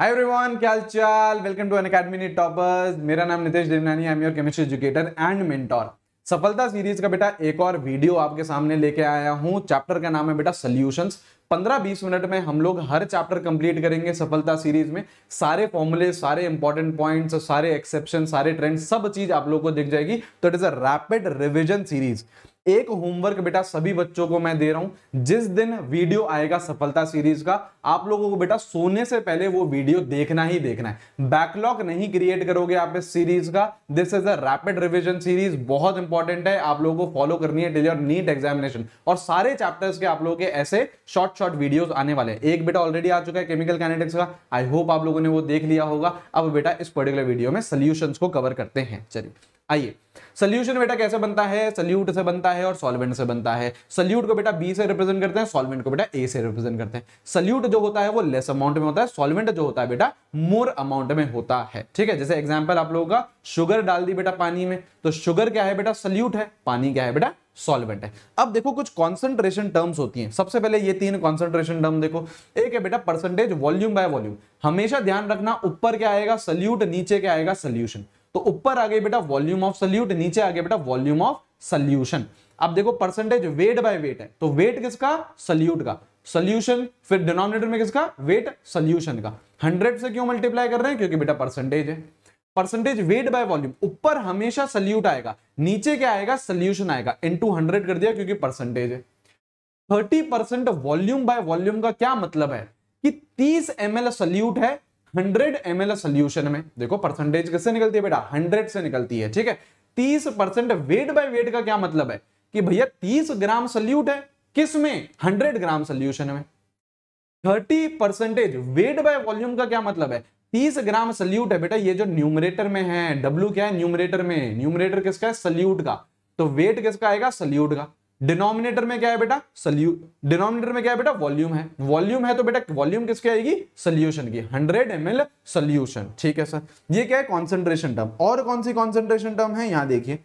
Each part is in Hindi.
हाय एवरीवन क्या चाल welcome to Unacademy toppers मेरा नाम Nitesh Devnani I am your chemistry educator and mentor Safalta series का बेटा एक और वीडियो आपके सामने लेके आया हूँ चैप्टर का नाम है बेटा सॉल्यूशंस 15-20 मिनट में हम लोग हर चैप्टर कंप्लीट करेंगे सफलता सीरीज में सारे फॉर्मूले सारे इंपॉर्टेंट पॉइंट्स सारे एक्सेप्शन सारे ट्रेंड सब चीज आप लोग को दिख जाएगी तो it is a rapid revision series एक होमवर्क बेटा सभी बच्चों को मैं दे रहा हूं जिस दिन वीडियो आएगा सफलता सीरीज का आप लोगों को बेटा सोने से पहले वो वीडियो देखना ही देखना है बैकलॉग नहीं क्रिएट करोगे आप इस सीरीज का this is a rapid revision series बहुत इंपॉर्टेंट है आप लोगों को फॉलो करनी है डिलीवर नीट एग्जामिनेशन और सारे चैप्टर्स के आप लोगों के ऐसे शॉर्ट शॉर्ट वीडियोज आने वाले एक बेटा ऑलरेडी आ चुका है केमिकल कैनेटिक्स का आई होप आप लोगों ने वो देख लिया होगा अब बेटा इस पर्टिकुलर वीडियो में सोल्यूशन को कवर करते हैं चलिए आइए सोल्यूशन बेटा कैसे बनता है सल्यूट से बनता है और सॉल्वेंट से बनता है सल्यूट को बेटा बी से रिप्रेजेंट करते हैं सॉल्वेंट को बेटा ए से रिप्रेजेंट करते हैं सल्यूट जो होता है वो लेस अमाउंट में होता है सॉल्वेंट जो होता है बेटा मोर अमाउंट में होता है ठीक है जैसे एग्जाम्पल आप लोगों का शुगर डाल दी बेटा पानी में तो शुगर क्या है बेटा सल्यूट है पानी क्या है बेटा सॉल्वेंट है अब देखो कुछ कॉन्सेंट्रेशन टर्म्स होती हैं सबसे पहले ये तीन कॉन्सेंट्रेशन टर्म देखो एक है बेटा परसेंटेज वॉल्यूम बाय वॉल्यूम हमेशा ध्यान रखना ऊपर क्या आएगा सल्यूट नीचे क्या आएगा सल्यूशन तो ऊपर आ गई बेटा वॉल्यूम ऑफ सल्यूट नीचे आ गया बेटा वॉल्यूम ऑफ सल्यूशन अब देखो परसेंटेज वेट बाय वेट है तो वेट किसका सल्यूट का सोल्यूशन फिर डिनोमिनेटर में किसका वेट सोल्यूशन का हंड्रेड से क्यों मल्टीप्लाई कर रहे हैं क्योंकि बेटा परसेंटेज है परसेंटेज वेट बाय वॉल्यूम ऊपर हमेशा सल्यूट आएगा नीचे क्या आएगा सोल्यूशन आएगा इनटू हंड्रेड कर दिया क्योंकि परसेंटेज है thirty percent volume by volume का क्या मतलब है कि तीस एम एल सल्यूट है हंड्रेड एम एल सोल्यूशन में देखो परसेंटेज किससे निकलती है बेटा हंड्रेड से निकलती है ठीक है तीस परसेंट वेट बाय वेट का क्या मतलब है कि भैया तीस ग्राम सल्यूट है किस में हंड्रेड ग्राम सोल्यूशन में thirty percentage weight by volume का क्या मतलब है तीस ग्राम सल्यूट है बेटा ये जो न्यूमरेटर में है डब्ल्यू क्या है न्यूमरेटर में न्यूमरेटर किसका है सल्यूट का तो वेट किसका आएगा सल्यूट का डिनोमिनेटर में क्या है बेटा सल्यू डिनोमिनेटर में क्या है बेटा वॉल्यूम है वॉल्यूम है तो बेटा वॉल्यूम किसके आएगी सोल्यूशन की 100 एम एल सोल्यूशन ठीक है सर ये क्या है कॉन्सेंट्रेशन टर्म और कौन सी कॉन्सेंट्रेशन टर्म है यहां देखिए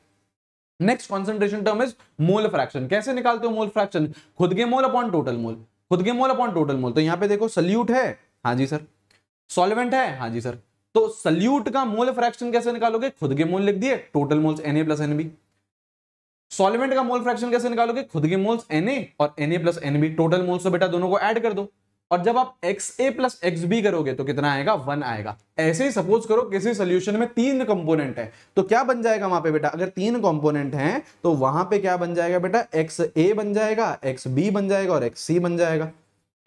next concentration term is mole fraction कैसे निकालते हो मोल फ्रैक्शन खुद के मोल अपॉन टोटल मोल खुद के मोल अपॉन टोटल मोल तो यहाँ पे देखो सल्यूट है हाँ जी सर सॉल्वेंट है हाँ जी सर तो सल्यूट का मोल फ्रैक्शन कैसे निकालोगे खुद के मोल लिख दिए total moles N A plus N B solvent का मोल फ्रैक्शन कैसे निकालोगे खुद के मोल्स एन ए और N A plus N B total moles तो बेटा दोनों को ऐड कर दो और जब आप X A plus X B करोगे तो कितना आएगा वन आएगा ऐसे ही सपोज करो किसी सोल्यूशन में तीन कंपोनेंट है तो क्या बन जाएगा वहां पे बेटा अगर तीन कंपोनेंट हैं तो वहां पे क्या बन जाएगा बेटा एक्स ए बन जाएगा एक्स बी बन जाएगा और एक्स सी बन जाएगा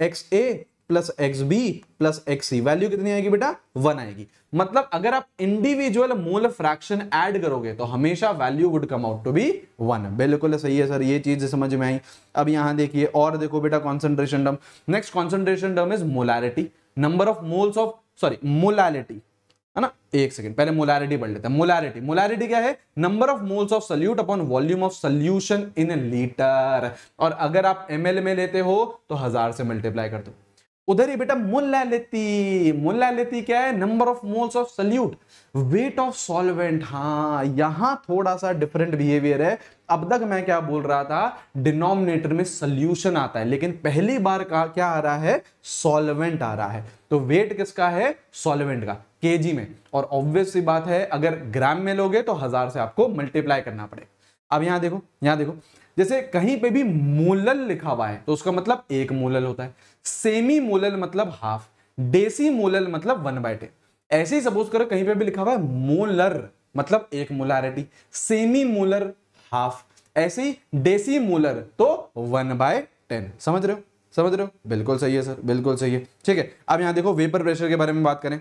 X A plus X B plus X C value कितनी आएगी बेटा वन आएगी मतलब अगर आप इंडिविजुअल मोल फ्रैक्शन ऐड करोगे तो हमेशा value would come out to be one बिल्कुल सही है सर ये चीज समझ में आई अब यहां देखिए और देखो बेटा concentration term next concentration term is molarity number of moles of sorry molarity है ना एक सेकंड पहले मोलैरिटी पढ़ लेते हैं मोलैरिटी मोलैरिटी क्या है number of moles of solute upon volume of solution in litre और अगर आप एम में लेते हो तो हजार से मल्टीप्लाई कर दो उधर ही बेटा मोलैलिटी मोलैलिटी क्या है number of moles of solute weight of solvent हाँ यहां थोड़ा सा डिफरेंट बिहेवियर है अब तक मैं क्या बोल रहा था डिनोमिनेटर में सोल्यूशन आता है लेकिन पहली बार का क्या आ रहा है सॉल्वेंट आ रहा है तो वेट किसका है सॉल्वेंट का केजी में और ऑब्वियस बात है अगर ग्राम में लोगे तो हजार से आपको मल्टीप्लाई करना पड़ेगा अब यहां देखो यहां देखो जैसे कहीं पे भी मोलल लिखा हुआ है तो उसका मतलब एक मोलल होता है सेमी मोलल मतलब हाफ डेसी मोलल मतलब वन बाय टेन ऐसे ही सपोज करो कहीं पे भी लिखा हुआ है मोलर मतलब एक मोलारिटी सेमी मोलर हाफ ऐसे ही डेसी मोलर तो वन बाय टेन समझ रहे हो समझ रहे हो बिल्कुल सही है सर बिल्कुल सही है ठीक है अब यहां देखो वेपर प्रेशर के बारे में बात करें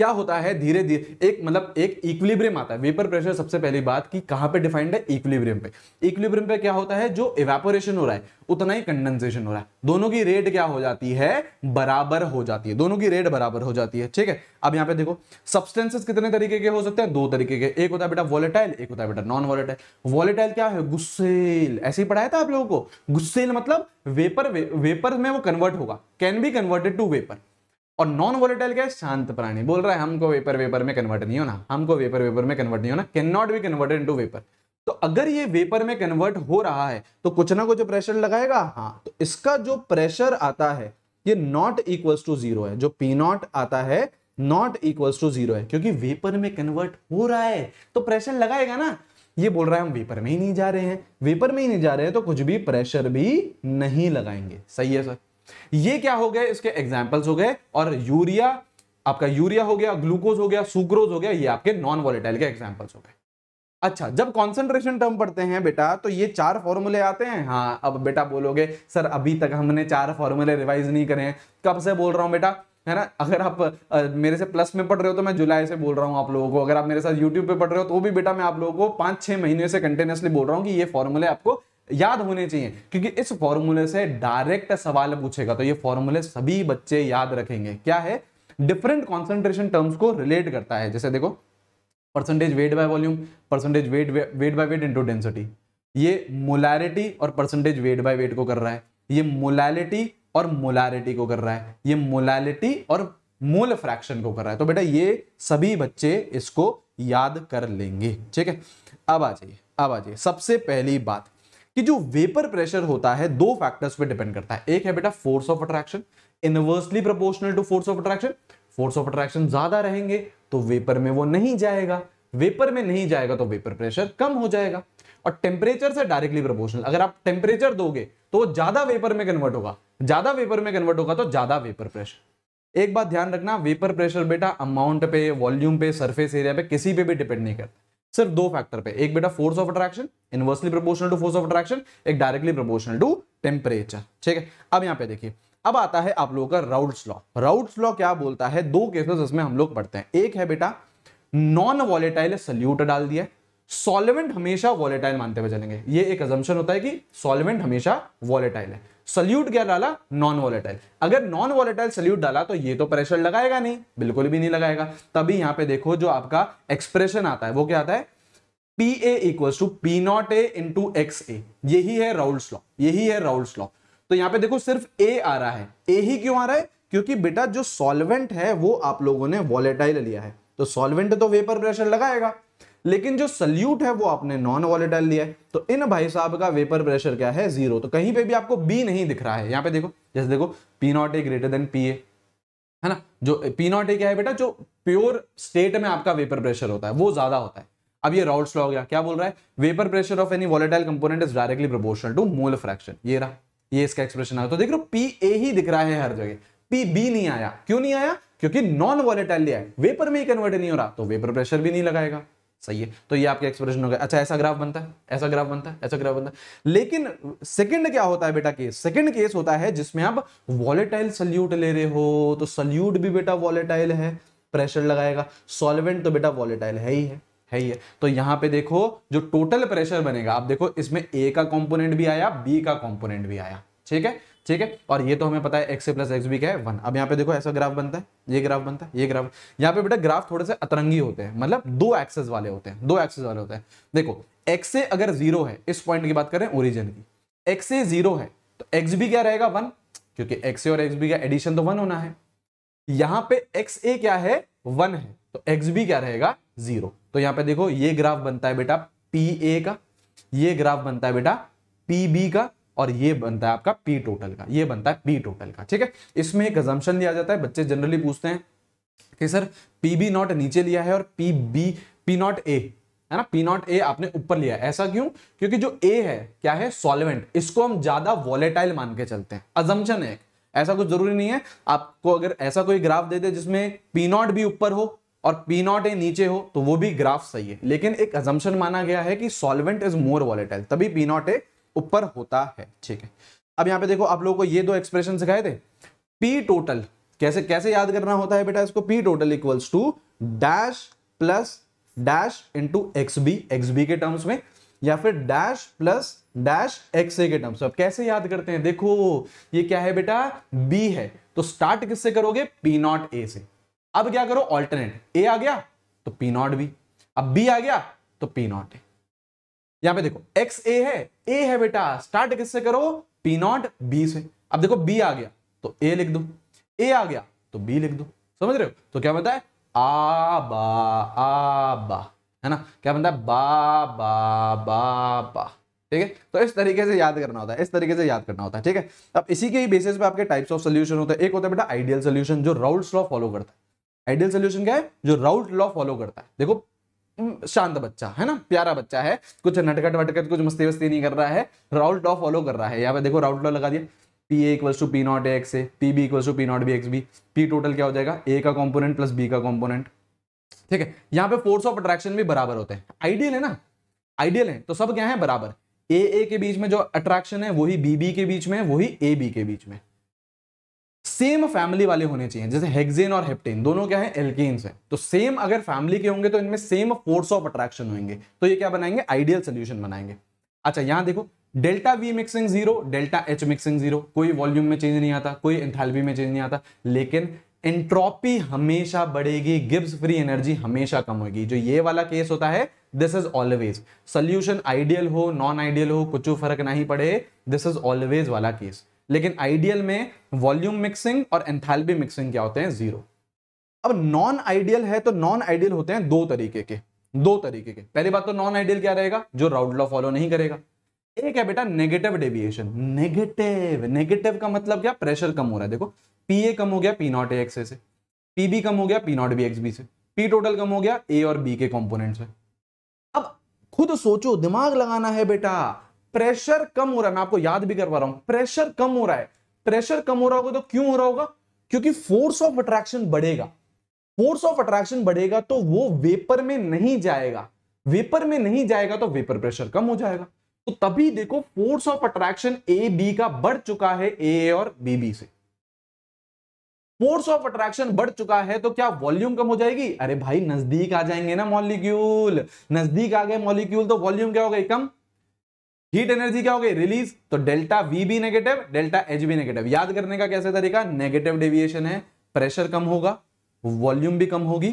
क्या होता है धीरे धीरे एक मतलब एक इक्विलिब्रियम आता है वेपर प्रेशर सबसे पहली बात कि कहां पे डिफाइंड है इक्विलिब्रियम पे इक्विलिब्रियम पे क्या होता है जो इवेपोरेशन हो रहा है उतना ही कंडेंसेशन हो रहा है दोनों की रेट क्या हो जाती है बराबर हो जाती है दोनों की रेट बराबर हो जाती है ठीक है अब यहां पे देखो सब्सटेंसेस कितने तरीके के हो सकते हैं दो तरीके के एक होता है बेटा वॉलेटाइल एक होता है बेटा नॉन वॉलेटाइल वॉलेटाइल क्या है गुस्सेल ऐसे ही पढ़ाया था आप लोगों को गुस्सेल मतलब वेपर वे, वेपर में वो कन्वर्ट होगा can be converted to vapour और नॉन वॉलेटाइल क्या है शांत प्राणी बोल रहा है हमको वेपर वेपर में कन्वर्ट नहीं होना हमको वेपर वेपर में कन्वर्ट नहीं होना can not be converted into vapour तो अगर ये वेपर में कन्वर्ट हो रहा है तो कुछ ना कुछ प्रेशर लगाएगा हाँ तो इसका जो प्रेशर आता है ये नॉट इक्वल्स टू जीरो है जो पी नॉट आता है नॉट इक्वल्स टू जीरो है क्योंकि वेपर में कन्वर्ट हो रहा है तो प्रेशर लगाएगा ना ये बोल रहा है हम वेपर में ही नहीं जा रहे हैं वेपर में ही नहीं जा रहे हैं तो कुछ भी प्रेशर भी नहीं लगाएंगे सही है सर ये क्या हो गए इसके एग्जाम्पल्स हो गए और यूरिया आपका यूरिया हो गया ग्लूकोज हो गया सुक्रोज हो गया ये आपके नॉन वॉलेटाइल के एग्जाम्पल्स हो गए अच्छा जब कॉन्सेंट्रेशन टर्म पढ़ते हैं बेटा तो ये चार फॉर्मूले आते हैं हाँ अब बेटा बोलोगे सर अभी तक हमने चार फॉर्मूले रिवाइज नहीं करे हैं कब से बोल रहा हूँ बेटा है ना अगर आप आ, मेरे से प्लस में पढ़ रहे हो तो मैं जुलाई से बोल रहा हूँ आप लोगों को अगर आप मेरे साथ यूट्यूब पे पढ़ रहे हो तो भी बेटा मैं आप लोगों को पाँच छः महीने से कंटिन्यूसली बोल रहा हूँ कि ये फॉर्मूले आपको याद होने चाहिए क्योंकि इस फॉर्मूले से डायरेक्ट सवाल पूछेगा तो ये फॉर्मूले सभी बच्चे याद रखेंगे क्या है डिफरेंट कॉन्सेंट्रेशन टर्म्स को रिलेट करता है जैसे देखो percentage weight by volume percentage weight weight by weight into density ये मोलैरिटी और परसेंटेज वेट बाय वेट को कर रहा है ये मोलैलिटी और मोलैरिटी को कर रहा है ये मोलैलिटी और मोल फ्रैक्शन को कर रहा है तो बेटा ये सभी बच्चे इसको याद कर लेंगे ठीक है अब आ जाइए अब आ जाइए सबसे पहली बात कि जो वेपर प्रेशर होता है दो फैक्टर्स पे डिपेंड करता है एक है बेटा force of attraction inversely proportional to force of attraction force of attraction ज्यादा रहेंगे तो वेपर में वो नहीं जाएगा वेपर में नहीं जाएगा तो वेपर प्रेशर कम हो जाएगा और टेम्परेचर से डायरेक्टली प्रोपोर्शनल अगर आप टेम्परेचर दोगे तो वो ज्यादा वेपर में कन्वर्ट होगा ज्यादा वेपर में कन्वर्ट होगा तो ज्यादा वेपर प्रेशर एक बात ध्यान रखना वेपर प्रेशर बेटा अमाउंट पे वॉल्यूम पे सरफेस एरिया पे किसी पे भी डिपेंड नहीं करता सिर्फ दो फैक्टर पे एक बेटा force of attraction inversely proportional to force of attraction एक डायरेक्टली प्रोपोर्शनल टू टेम्परेचर ठीक है अब यहाँ पे देखिए अब आता है आप लोगों का राउट्स लॉ राउट्स लॉ क्या बोलता है दो केसेस जिसमें हम लोग पढ़ते हैं एक है बेटा नॉन वॉलेटाइल सल्यूट डाल दिया सॉल्वेंट हमेशा वॉलेटाइल मानते हुए चलेंगे ये एक अजम्पन होता है कि सॉल्वेंट हमेशा वॉलेटाइल है सल्यूट क्या डाला नॉन वॉलेटाइल अगर नॉन वॉलेटाइल सल्यूट डाला तो ये तो प्रेशर लगाएगा नहीं बिल्कुल भी नहीं लगाएगा तभी यहां पे देखो जो आपका एक्सप्रेशन आता है वो क्या आता है P A equal to P nought A into X A यही है राउल्स लॉ यही है राउल्स लॉ तो यहां पे देखो सिर्फ ए आ रहा है ए ही क्यों आ रहा है क्योंकि बेटा जो सॉल्वेंट है वो आप लोगों ने वॉलेटाइल लिया है तो सॉल्वेंट तो वेपर प्रेशर लगाएगा लेकिन जो सल्यूट है वो आपने नॉन वॉलेटाइल दिया है तो इन भाई साहब का वेपर प्रेशर क्या है जीरो तो कहीं पे भी आपको बी नहीं दिख रहा है यहाँ पे देखो जैसे देखो P nought A greater than P A है ना जो पी नॉट ए क्या है बेटा जो प्योर स्टेट में आपका वेपर प्रेशर होता है वो ज्यादा होता है अब ये राउल्स लॉ हो गया क्या बोल रहा है vapour pressure of any volatile component is directly proportional to mole fraction ये रहा ये इसका एक्सप्रेशन आया तो देख रहे पी ए ही दिख रहा है हर जगह पी बी नहीं आया क्यों नहीं आया क्योंकि नॉन वॉलेटाइल लिया है वेपर में ही कन्वर्ट नहीं हो रहा तो वेपर प्रेशर भी नहीं लगाएगा सही है तो ये आपके एक्सप्रेशन हो गया अच्छा ऐसा ग्राफ बनता है ऐसा ग्राफ बनता है ऐसा ग्राफ बनता है लेकिन सेकंड क्या होता है बेटा केस सेकंड केस होता है जिसमें आप वॉलेटाइल सल्यूट ले रहे हो तो सल्यूट भी बेटा वॉलेटाइल है प्रेशर लगाएगा सॉल्वेंट तो बेटा वॉलेटाइल है ही है है ही है तो यहां पे देखो जो टोटल प्रेशर बनेगा आप देखो इसमें ए का कंपोनेंट भी आया बी का कंपोनेंट भी आया ठीक है ठीक है और ये तो हमें पता है X A plus X B क्या है वन अब यहाँ पे देखो ऐसा ग्राफ बनता है ये ग्राफ बनता है ये ग्राफ यहाँ पे बेटा ग्राफ थोड़े से अतरंगी होते हैं मतलब दो एक्सेस वाले होते हैं दो एक्सेस वाले होते हैं देखो एक्स ए अगर जीरो है इस पॉइंट की बात करें ओरिजिन की एक्स ए जीरो है तो एक्स बी क्या रहेगा वन क्योंकि एक्स ए और एक्स बी का एडिशन तो वन होना है यहां पे एक्स ए क्या है वन है तो एक्स बी क्या रहेगा जीरो तो यहां पे देखो ये ग्राफ बनता है बेटा पी ए का ये ग्राफ बनता है बेटा पी बी का और ये बनता है आपका पी टोटल का ये बनता है पी टोटल का ठीक है इसमें एक गजम्पन दिया जाता है बच्चे जनरली पूछते हैं कि सर पी बी नॉट नीचे लिया है और P B P nought A है ना पी नॉट ए आपने ऊपर लिया है ऐसा क्यों क्योंकि जो ए है क्या है सॉल्वेंट इसको हम ज्यादा वॉलेटाइल मान के चलते हैं अजम्पन है ऐसा कुछ जरूरी नहीं है आपको अगर ऐसा कोई ग्राफ दे दे जिसमें पी नॉट भी ऊपर हो और पी नॉट ए नीचे हो तो वो भी ग्राफ सही है लेकिन एक अजम्पन माना गया है कि सॉल्वेंट इज मोर वॉलेटाइल तभी पी नॉट ए ऊपर होता है ठीक है अब यहाँ पे देखो आप लोगों को ये दो एक्सप्रेशन सिखाए थे पी टोटल कैसे कैसे याद करना होता है बेटा इसको P total equals to dash plus dash into X B X B के टर्म्स में या फिर dash plus dash X A के टर्म्स अब कैसे याद करते हैं देखो ये क्या है बेटा बी है तो स्टार्ट किससे करोगे पी नॉट ए से अब क्या करो ऑल्टरनेट ए आ गया तो पी नॉट बी अब बी आ गया तो पी नॉट ए यहां पे देखो एक्स ए है ए है बेटा स्टार्ट किससे करो पी नॉट बी से अब देखो बी आ गया तो ए लिख दो ए आ गया तो बी लिख दो समझ रहे हो तो क्या बनता है आ बा आ बा है ना क्या बनता है बा बा बा बा ठीक है तो इस तरीके से याद करना होता है इस तरीके से याद करना होता है ठीक है अब इसी के ही बेसिस पे आपके टाइप्स ऑफ सोल्यूशन होते हैं एक होता है बेटा आइडियल सोल्यूशन जो राउल्ट लॉ फॉलो करता है आइडियल सोल्यूशन क्या है जो राउल्ट लॉ फॉलो करता है देखो शांत बच्चा है ना प्यारा बच्चा है कुछ नटकट वटकट कुछ मस्ती वस्ती नहीं कर रहा है राउल डॉ फॉलो कर रहा है यहाँ पे देखो राउल डॉ लगा दिया P A equals to P nought A X A P B equals to P nought B X B P total क्या हो जाएगा ए का कॉम्पोनेंट प्लस बी का कॉम्पोनेंट ठीक है यहाँ पे फोर्स ऑफ अट्रैक्शन भी बराबर होते हैं आइडियल है ना आइडियल है तो सब क्या है बराबर ए ए के बीच में जो अट्रैक्शन है वही बी बी के बीच में वही ए बी के बीच में सेम फैमिली वाले होने चाहिए जैसे हेक्सेन और हेप्टेन दोनों क्या है एल्केन्स हैं तो सेम अगर फैमिली के होंगे तो इनमें सेम फोर्स ऑफ अट्रैक्शन होंगे तो ये क्या बनाएंगे आइडियल सोल्यूशन बनाएंगे अच्छा यहां देखो delta V mixing zero delta H mixing zero कोई वॉल्यूम में चेंज नहीं आता कोई एंथैल्पी में चेंज नहीं आता लेकिन एंट्रोपी हमेशा बढ़ेगी गिब्स फ्री एनर्जी हमेशा कम होगी जो ये वाला केस होता है this is always solution ideal हो नॉन आइडियल हो कुछ फर्क नहीं पड़े दिस इज ऑलवेज वाला केस लेकिन आइडियल में वॉल्यूम मिक्सिंग और एंथैल्पी मिक्सिंग क्या होते हैं जीरो अब नॉन आइडियल है तो नॉन आइडियल होते हैं दो तरीके के दो तरीके के पहली बात तो नॉन आइडियल क्या रहेगा जो राउंड लॉ फॉलो नहीं करेगा एक है बेटा नेगेटिव डेविएशन नेगेटिव नेगेटिव का मतलब क्या प्रेशर कम हो रहा है देखो पी ए कम हो गया पी नॉट ए एक्स से पी बी कम हो गया P nought B X B से पी टोटल कम हो गया ए और बी के कॉम्पोनेंट से अब खुद सोचो दिमाग लगाना है बेटा प्रेशर कम हो रहा है मैं आपको याद भी करवा रहा हूं प्रेशर कम हो रहा है प्रेशर कम हो रहा होगा तो क्यों हो रहा होगा क्योंकि फोर्स ऑफ अट्रैक्शन बढ़ेगा फोर्स ऑफ अट्रैक्शन बढ़ेगा तो वो वेपर में नहीं जाएगा वेपर में नहीं जाएगा तो वेपर प्रेशर कम हो जाएगा तो तभी देखो force of attraction A B का बढ़ चुका है ए और बी बी से फोर्स ऑफ अट्रैक्शन बढ़ चुका है तो क्या वॉल्यूम कम हो जाएगी अरे भाई नजदीक आ जाएंगे ना मॉलिक्यूल नजदीक आ गए मॉलिक्यूल तो वॉल्यूम क्या हो गई कम हीट एनर्जी क्या होगी रिलीज तो डेल्टा वी भी नेगेटिव डेल्टा एच भी नेगेटिव याद करने का कैसे तरीका नेगेटिव डेविएशन है प्रेशर कम होगा वॉल्यूम भी कम होगी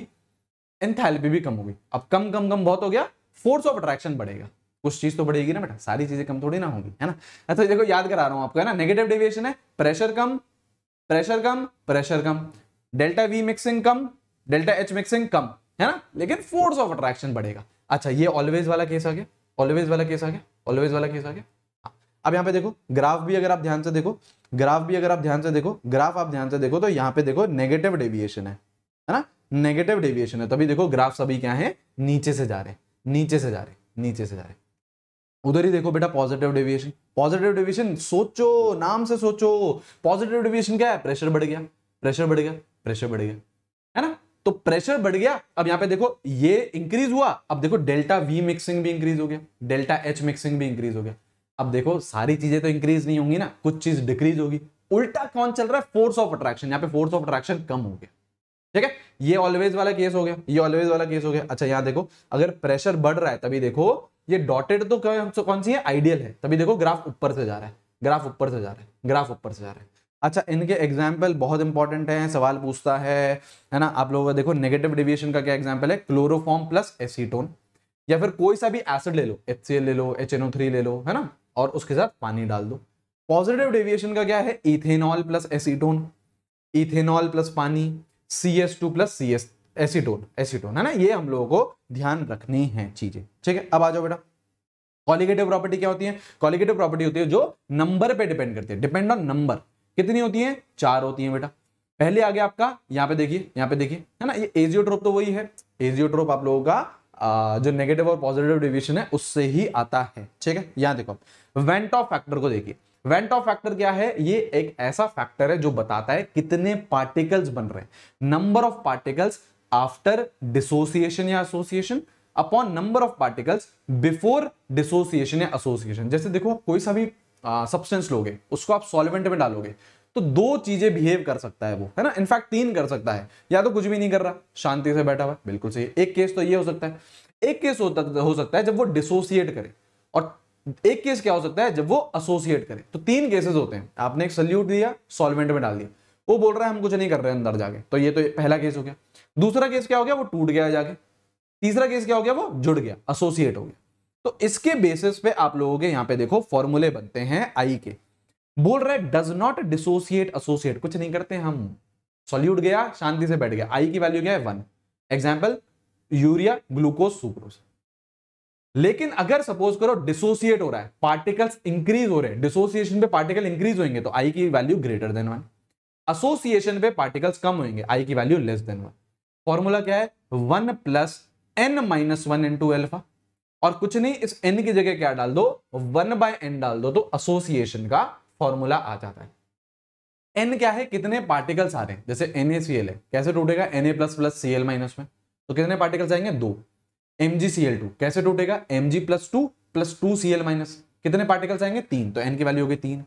एंथैल्पी भी कम होगी अब कम कम कम बहुत हो गया फोर्स ऑफ अट्रैक्शन बढ़ेगा कुछ चीज तो बढ़ेगी ना बेटा सारी चीजें कम थोड़ी ना होगी है ना तो देखो याद करा रहा हूं आपको है ना नेगेटिव डेविएशन है प्रेशर कम प्रेशर कम प्रेशर कम डेल्टा वी मिक्सिंग कम डेल्टा एच मिक्सिंग कम है ना लेकिन फोर्स ऑफ अट्रैक्शन बढ़ेगा अच्छा ये ऑलवेज वाला केस आ गया ऑलवेज वाला केस आ गया ऑलवेज वाला केस आ गया अब यहाँ पे देखो ग्राफ भी अगर आप ध्यान से देखो ग्राफ भी अगर आप ध्यान से देखो ग्राफ आप ध्यान से देखो तो यहाँ पे देखो नेगेटिव डेविएशन है है ना नेगेटिव डेविएशन है तभी देखो ग्राफ सभी क्या है नीचे से जा रहे नीचे से जा रहे नीचे से जा रहे उधर ही देखो बेटा पॉजिटिव डेविएशन पॉजिटिव डेविएशन सोचो नाम से सोचो पॉजिटिव डेविएशन क्या है प्रेशर बढ़ गया प्रेशर बढ़ गया प्रेशर बढ़ गया है ना तो प्रेशर बढ़ गया अब यहां पे देखो ये इंक्रीज हुआ अब देखो डेल्टा वी मिक्सिंग भी इंक्रीज हो गया डेल्टा एच मिक्सिंग भी इंक्रीज हो गया अब देखो सारी चीजें तो इंक्रीज नहीं होंगी ना कुछ चीज डिक्रीज होगी उल्टा कौन चल रहा है फोर्स ऑफ अट्रैक्शन यहाँ पे फोर्स ऑफ अट्रैक्शन कम हो गया ठीक है ये ऑलवेज वाला केस हो गया ये ऑलवेज वाला केस हो गया अच्छा यहाँ देखो अगर प्रेशर बढ़ रहा है तभी देखो ये डॉटेड तो कौन सी है आइडियल है तभी देखो ग्राफ ऊपर से जा रहा है ग्राफ ऊपर से जा रहा है ग्राफ ऊपर से जा रहा है अच्छा इनके एग्जाम्पल बहुत इंपॉर्टेंट हैं सवाल पूछता है है ना आप लोगों का देखो नेगेटिव डिविएशन का क्या एग्जाम्पल है क्लोरोफॉर्म प्लस एसीटोन या फिर कोई सा भी एसिड ले लो एच ले लो एच ले लो है ना और उसके साथ पानी डाल दो पॉजिटिव डेविएशन का क्या है ethanol plus acetone ethanol plus पानी C S two plus C S acetone acetone है ना ये हम लोगों को ध्यान रखनी है चीजें ठीक है अब आ जाओ बेटा कॉलिगेटिव प्रॉपर्टी क्या होती है कॉलिगेटिव प्रॉपर्टी होती है जो नंबर पे डिपेंड करती है डिपेंड ऑन नंबर कितनी होती है चार होती है बेटा पहले आ गया आपका यहाँ पे देखिए यहाँ पे देखिए है ना ये एजियोट्रोप तो वही है एजियोट्रोप आप लोगों का जो नेगेटिव और पॉजिटिव डिविशन है उससे ही आता है ठीक है यहाँ देखो वेंट ऑफ फैक्टर को देखिए वेंट ऑफ फैक्टर क्या है ये एक ऐसा फैक्टर है जो बताता है कितने पार्टिकल्स बन रहे हैं number of particles after dissociation या association upon number of particles before dissociation या एसोसिएशन जैसे देखो कोई सा भी सब्सटेंस लोगे उसको आप सॉल्वेंट में डालोगे तो दो चीजें बिहेव कर सकता है वो है ना इनफैक्ट तीन कर सकता है या तो कुछ भी नहीं कर रहा शांति से बैठा हुआ बिल्कुल सही एक केस तो ये हो सकता है एक केस हो सकता है जब वो डिसोसिएट करे और एक केस क्या हो सकता है जब वो एसोसिएट करे तो तीन केसेस होते हैं आपने एक सल्यूट दिया सॉल्वेंट में डाल दिया वो बोल रहा है हम कुछ नहीं कर रहे अंदर जाके तो ये तो पहला केस हो गया दूसरा केस क्या हो गया वो टूट गया जाके तीसरा केस क्या हो गया वो जुड़ गया एसोसिएट हो गया तो इसके बेसिस पे आप लोगों के यहां पे देखो फॉर्मूले बनते हैं आई के बोल रहे डज नॉट डिसोसिएट असोसिएट कुछ नहीं करते हम सोल्यूट गया शांति से बैठ गया आई की वैल्यू क्या है one example urea glucose sucrose लेकिन अगर सपोज करो डिसोसिएट हो रहा है पार्टिकल्स इंक्रीज हो रहे हैं डिसोसिएशन पे पार्टिकल इंक्रीज होंगे तो आई की value greater than one association पे पार्टिकल्स कम होंगे आई की value less than one formula क्या है one plus N minus one into alpha और कुछ नहीं इस एन की जगह क्या डाल दो वन बाय एन डाल दो तो एसोसिएशन का फॉर्मूला आ जाता है एन क्या है कितने पार्टिकल्स आ रहे हैं जैसे एन ए सी एल है कैसे टूटेगा N A plus plus C L minus में तो कितने पार्टिकल्स आएंगे दो M G C L two कैसे टूटेगा M G plus two plus two C L minus कितने पार्टिकल्स आएंगे तीन तो एन की वैल्यू होगी तीन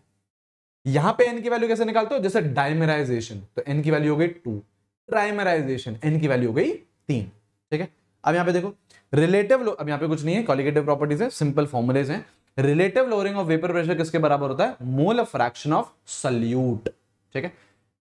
यहां पे एन की वैल्यू कैसे निकालते हो जैसे डायमेराइजेशन तो एन की वैल्यू हो गई टू ट्राइमेराइजेशन एन की वैल्यू हो गई तीन ठीक है अब यहां पे देखो रिलेटिव अब यहाँ पे कुछ नहीं है कॉलिगेटिव प्रॉपर्टीज है सिंपल फॉर्मुलेज हैं relative lowering of vapour pressure किसके बराबर होता है मोल फ्रैक्शन ऑफ सल्यूट ठीक है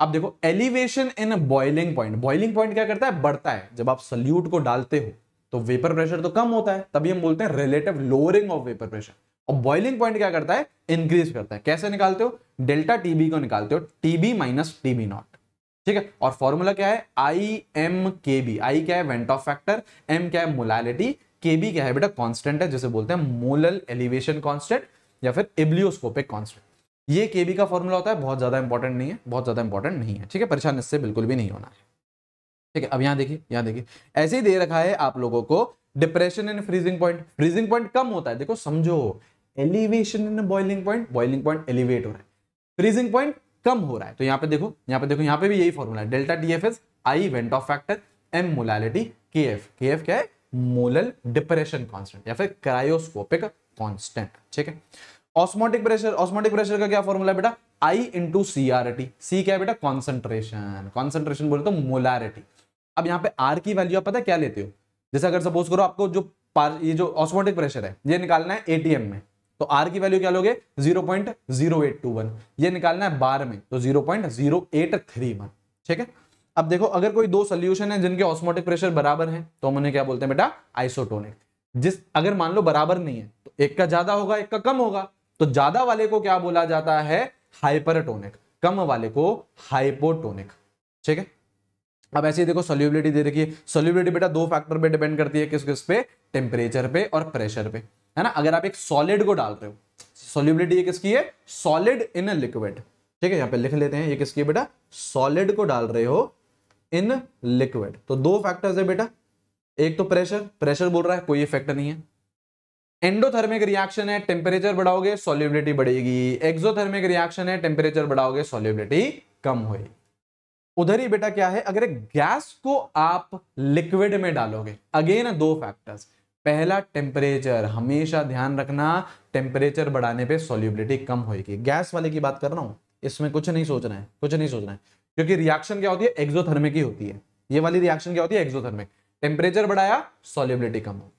अब देखो elevation in boiling point boiling point क्या करता है बढ़ता है जब आप सल्यूट को डालते हो तो वेपर प्रेशर तो कम होता है तभी हम बोलते हैं relative lowering of vapour pressure और बॉइलिंग पॉइंट क्या करता है इंक्रीज करता है कैसे निकालते हो डेल्टा टीबी को निकालते हो टीबी माइनस टीबी नॉट ठीक है और फॉर्मूला क्या है आई एम के बी आई क्या है वेंट ऑफ फैक्टर एम क्या है मोलालिटी के बी क्या है बेटा कॉन्स्टेंट है जिसे बोलते हैं मोलल एलिवेशन कॉन्स्टेंट या फिर एब्लियोस्कोपिक कॉन्स्टेंट ये के बी का फॉर्मूला होता है बहुत ज्यादा इंपॉर्टेंट नहीं है बहुत ज्यादा इंपॉर्टेंट नहीं है ठीक है परेशान इससे बिल्कुल भी नहीं होना है ठीक है अब यहाँ देखिए यहाँ देखिए ऐसे ही दे रखा है आप लोगों को depression in freezing point freezing point कम होता है देखो समझो elevation in boiling point boiling point elevate हो रहा है फ्रीजिंग पॉइंट कम हो रहा है तो यहाँ पे देखो यहाँ पे देखो यहाँ पे भी यही फॉर्मूला है delta T F is I van't Hoff factor M molality K F K F क्या है मोलल डिप्रेशन कॉन्स्टेंट या फिर क्रायोस्कोपिक कॉन्स्टेंट ठीक है ऑस्मोटिक प्रेशर ऑस्मोटिक प्रेशर का क्या फॉर्मूला है बेटा I into C R T C क्या है बेटा कॉन्सेंट्रेशन कॉन्सेंट्रेशन बोले तो मोलारिटी अब यहाँ पे आर की वैल्यू आप पता है क्या लेते हो जैसे अगर सपोज करो आपको जो ये जो ऑस्मोटिक प्रेशर है ये निकालना है एटीएम में तो आर की वैल्यू क्या लोगे 0.0821 ये निकालना है बार में तो 0.0831 ठीक है अब देखो अगर कोई दो सोल्यूशन है जिनके ऑस्मोटिक प्रेशर बराबर है तो हम उन्हें क्या बोलते हैं बेटा आइसोटोनिक जिस अगर मान लो बराबर नहीं है तो एक का ज्यादा होगा एक का कम होगा तो ज्यादा वाले को क्या बोला जाता है हाइपरटोनिक कम वाले को हाइपोटोनिक ठीक है अब ऐसे ही देखो सोल्यूबिलिटी दे रखी है सोल्यूबिलिटी बेटा दो फैक्टर पे डिपेंड करती है किस किस पे टेम्परेचर पे और प्रेशर पे है ना अगर आप एक सॉलिड को डाल रहे हो सोल्यूबिलिटी ये किसकी है सॉलिड इन लिक्विड ठीक है यहां पे लिख लेते हैं ये किसकी है बेटा सॉलिड को डाल रहे हो इन लिक्विड तो दो फैक्टर्स है बेटा एक तो प्रेशर प्रेशर बोल रहा है कोई इफेक्ट नहीं है एंडोथर्मिक रिएक्शन है टेम्परेचर बढ़ाओगे सोल्यूबिलिटी बढ़ेगी एक्सोथर्मिक रिएक्शन है टेम्परेचर बढ़ाओगे सोल्यूबिलिटी कम होगी उधर ही बेटा क्या है अगर एक गैस को आप लिक्विड में डालोगे अगेन दो फैक्टर्स पहला टेम्परेचर हमेशा ध्यान रखना टेम्परेचर बढ़ाने पे सोल्यूबिलिटी कम होगी गैस वाले की बात कर रहा हूँ इसमें कुछ नहीं सोचना है कुछ नहीं सोचना है क्योंकि रिएक्शन क्या होती है एक्जोथर्मिक ही होती है ये वाली रिएक्शन क्या होती है एक्जोथर्मिक टेम्परेचर बढ़ाया सोल्यूबिलिटी कम हो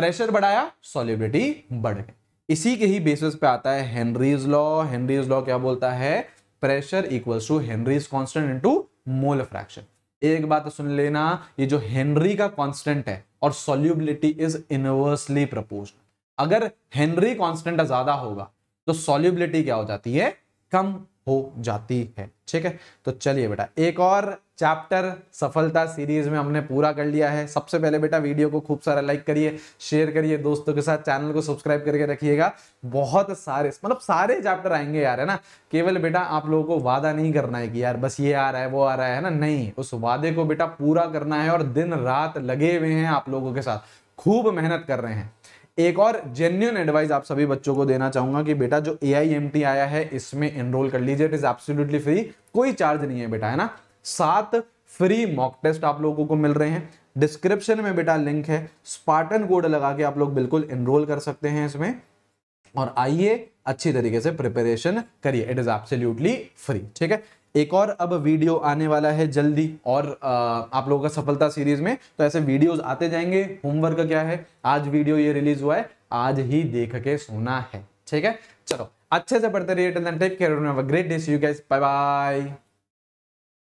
प्रेशर बढ़ाया सोल्यूबिलिटी बढ़ गई इसी के ही बेसिस पे आता है हेनरीज लॉ हेनरीज लॉ क्या बोलता है pressure equals to Henry's constant into mole fraction एक बात सुन लेना ये जो हेनरी का कांस्टेंट है और सोल्यूबिलिटी इज इनवर्सली प्रपोर्शनल अगर हेनरी कांस्टेंट ज्यादा होगा तो सोल्यूबिलिटी क्या हो जाती है कम हो जाती है ठीक है तो चलिए बेटा एक और चैप्टर सफलता सीरीज में हमने पूरा कर लिया है सबसे पहले बेटा वीडियो को खूब सारा लाइक करिए शेयर करिए दोस्तों के साथ चैनल को सब्सक्राइब करके रखिएगा बहुत सारे मतलब सारे चैप्टर आएंगे यार है ना केवल बेटा आप लोगों को वादा नहीं करना है कि यार बस ये आ रहा है वो आ रहा है ना नहीं उस वादे को बेटा पूरा करना है और दिन रात लगे हुए हैं आप लोगों के साथ खूब मेहनत कर रहे हैं एक और जेन्यून एडवाइस आप सभी बच्चों को देना चाहूंगा कि बेटा जो ए आया है इसमें एनरोल कर लीजिए इट इज एब्सोल्युटली फ्री कोई चार्ज नहीं है बेटा है ना सात फ्री मॉक टेस्ट आप लोगों को मिल रहे हैं डिस्क्रिप्शन में बेटा लिंक है स्पार्टन कोड लगा के आप लोग बिल्कुल एनरोल कर सकते हैं इसमें और आइए अच्छी तरीके से प्रिपरेशन करिए इट इज एब्सोल्युटली फ्री ठीक है एक और अब वीडियो आने वाला है जल्दी और आप लोगों का सफलता सीरीज में तो ऐसे वीडियोस आते जाएंगे होमवर्क क्या है आज वीडियो ये रिलीज हुआ है आज ही देख के सोना है ठीक है चलो अच्छे से पढ़ते रहिए take care great day see you guys bye bye